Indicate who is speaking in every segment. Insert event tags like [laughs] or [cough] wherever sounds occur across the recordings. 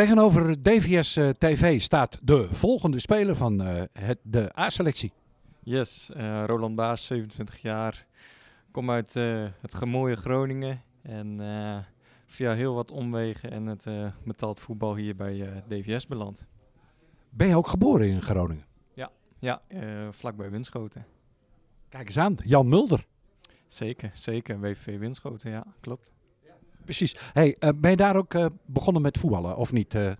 Speaker 1: Tegenover DVS eh, TV staat de volgende speler van eh, het, de A-selectie.
Speaker 2: Yes, eh, Roland Baas, 27 jaar. Kom uit het gemooie Groningen. En via heel wat omwegen en het betaald voetbal hier bij DVS beland.
Speaker 1: Ben je ook geboren in Groningen?
Speaker 2: Ja, ja vlakbij Winschoten. Kijk eens
Speaker 1: aan, Jan Mulder.
Speaker 2: Zeker, zeker. WV
Speaker 1: Winschoten, ja, klopt precies. Hey, eh, ben je daar ook eh, begonnen met voetballen of niet? Eh?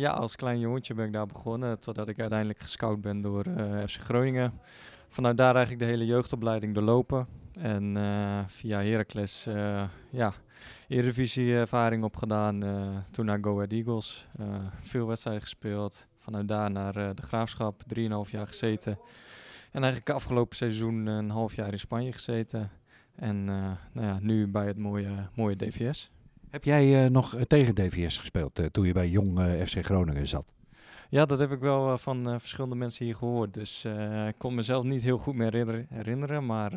Speaker 2: ja, als klein jongetje ben ik daar begonnen, totdat ik uiteindelijk gescout ben door uh, FC Groningen. Vanuit daar eigenlijk de hele jeugdopleiding doorlopen. En via Heracles, ja, Eredivisie-ervaring opgedaan. toen naar Go Ahead Eagles, veel wedstrijden gespeeld. Vanuit daar naar de Graafschap, 3,5 jaar gezeten. En eigenlijk afgelopen seizoen een half jaar in Spanje gezeten. En eh, nou ja, nu bij het mooie,
Speaker 1: mooie DVS. Heb jij eh, nog eh, tegen DVS gespeeld toen je bij Jong FC Groningen zat?
Speaker 2: Ja, dat heb ik wel van verschillende mensen hier gehoord. Dus ik kon mezelf niet heel goed meer herinneren. Maar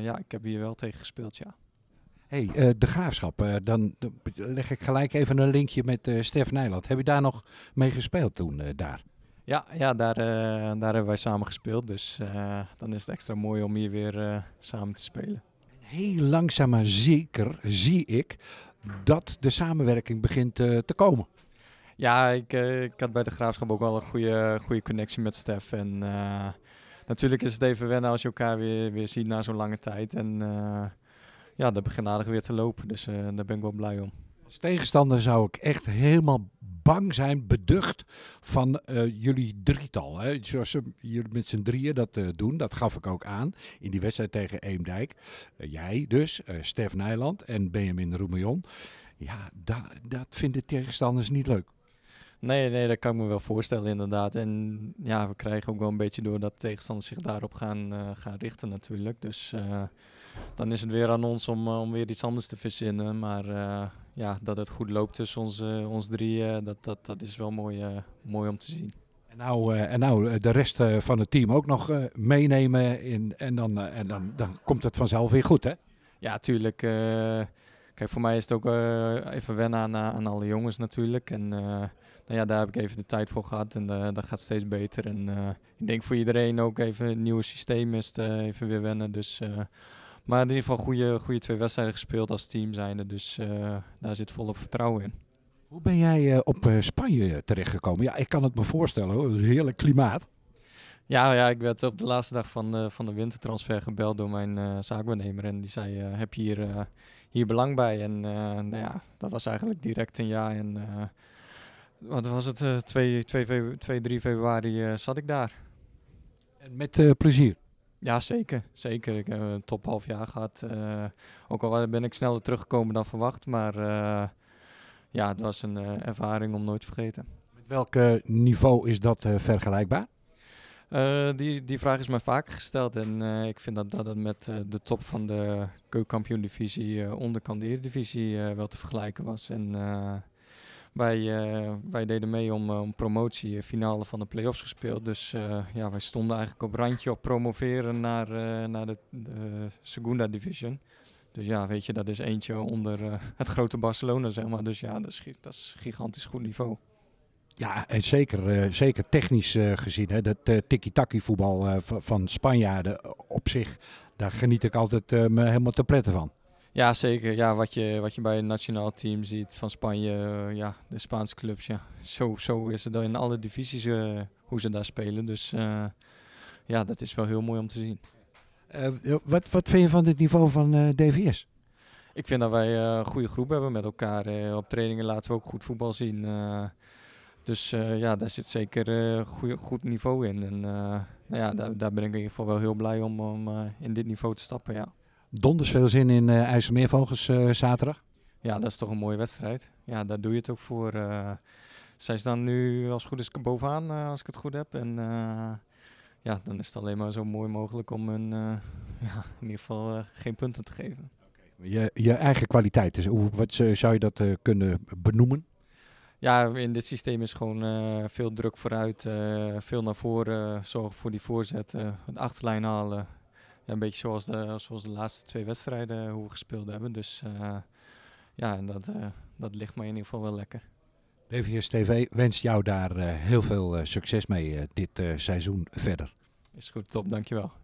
Speaker 2: ja, ik heb hier wel tegen gespeeld, ja.
Speaker 1: hey, de graafschap. dan leg ik gelijk even een linkje met Stef Nijland. Heb je daar nog mee gespeeld toen, daar?
Speaker 2: Ja, ja daar, daar hebben wij samen gespeeld. Dus dan is het extra mooi om hier weer samen te spelen
Speaker 1: heel langzaam maar zeker zie ik dat de samenwerking begint eh, te komen.
Speaker 2: Ja, ik, eh, ik, had bij de Graafschap ook wel een goede, goede connectie met Stef. En eh, natuurlijk is het even wennen als je elkaar weer, weer ziet na zo'n lange tijd. En ja, dat begint aardig weer te lopen. Dus daar ben ik wel blij om
Speaker 1: tegenstander zou ik echt helemaal bang zijn, beducht van eh, jullie drietal. Hè? Zoals ze, jullie met z'n drieën dat eh, doen, dat gaf ik ook aan in die wedstrijd tegen Eemdijk. Eh, jij dus, Stef Nijland en Benjamin Roemillon. Ja, dat vinden tegenstanders niet leuk. Nee, nee, dat kan ik me wel voorstellen inderdaad. En ja, we krijgen ook wel een beetje door
Speaker 2: dat tegenstanders zich daarop gaan, gaan richten natuurlijk. Dus dan is het weer aan ons om, om weer iets anders te verzinnen. Maar ja, dat het goed loopt tussen ons, eh, ons drieën, eh, dat, dat, dat is wel mooi, eh, mooi om te zien.
Speaker 1: En nou, en nou de rest van het team ook nog meenemen in, en, dan, en dan, dan komt het vanzelf weer goed, hè?
Speaker 2: Ja, tuurlijk. kijk, voor mij is het ook even wennen aan, aan alle jongens natuurlijk. En nou ja, daar heb ik even de tijd voor gehad en dat gaat steeds beter. En ik denk voor iedereen ook even een nieuwe systeem is het even weer wennen. Dus maar in ieder geval goede, goede twee wedstrijden gespeeld als team zijnde. Dus eh, daar zit volop vertrouwen in.
Speaker 1: Hoe ben jij eh, op eh, Spanje terechtgekomen? Ja, ik kan het me voorstellen Een heerlijk klimaat.
Speaker 2: Ja, ja, ik werd op de laatste dag van de, van de wintertransfer gebeld door mijn uh, zaakwaarnemer. En die zei, heb je hier, hier belang bij? En nou ja, dat was eigenlijk direct een ja. En wat was het, 2, 2, 2, 3 februari zat ik daar.
Speaker 1: En met plezier?
Speaker 2: Ja, zeker. Zeker. Ik heb een top half jaar gehad. Eh, ook al ben ik sneller teruggekomen dan verwacht. Maar eh, ja, het was een eh, ervaring om nooit te vergeten.
Speaker 1: Met welk niveau is dat vergelijkbaar?
Speaker 2: die, die vraag is mij vaker gesteld. En ik vind dat, dat het met de top van de keukampioen divisie onderkant de eredivisie, wel te vergelijken was. En eh, wij, deden mee om, eh, om promotie, eh, finale van de play-offs gespeeld. Dus ja, wij stonden eigenlijk op randje op promoveren naar, naar de, de Segunda Division. Dus ja, weet je, dat is eentje onder [laughs] het grote Barcelona, zeg maar. Dus ja, dat is, dat is gigantisch goed niveau.
Speaker 1: Ja, en zeker, zeker technisch gezien. Hè, dat tiki-taki voetbal van Spanjaarden op zich, daar geniet ik altijd me helemaal te pretten van.
Speaker 2: Ja, zeker. Ja, wat, je, wat je bij het nationaal team ziet van Spanje, eh, ja, de Spaanse clubs. Ja. Zo, zo is het in alle divisies eh, hoe ze daar spelen. Dus eh, ja, dat is wel heel mooi om te zien.
Speaker 1: wat, wat vind je van dit niveau van DVS?
Speaker 2: Ik vind dat wij een goede groep hebben met elkaar. op trainingen laten we ook goed voetbal zien. dus ja, daar zit zeker goed niveau in. En nou ja, daar, daar ben ik in ieder geval wel heel blij om, om in dit niveau te stappen. Ja.
Speaker 1: Donders veel zin in uh, IJsselmeervogels eh, zaterdag.
Speaker 2: Ja, dat is toch een mooie wedstrijd. Ja, daar doe je het ook voor. Eh, zij staan nu als het goed is bovenaan, als ik het goed heb. En ja, dan is het alleen maar zo mooi mogelijk om hun [laughs] ja, in ieder geval geen punten te geven.
Speaker 1: Je, je eigen kwaliteit, hoe, wat zou je dat kunnen benoemen?
Speaker 2: ja, in dit systeem is gewoon veel druk vooruit, veel naar voren, zorgen voor die voorzet, het achterlijn halen ja, een beetje zoals de, zoals de laatste twee wedstrijden eh, hoe we gespeeld hebben. Dus eh, ja, en dat, eh, dat ligt mij in ieder geval wel lekker.
Speaker 1: DVS TV wens jou daar heel veel succes mee dit seizoen verder.
Speaker 2: Is goed, top, dankjewel.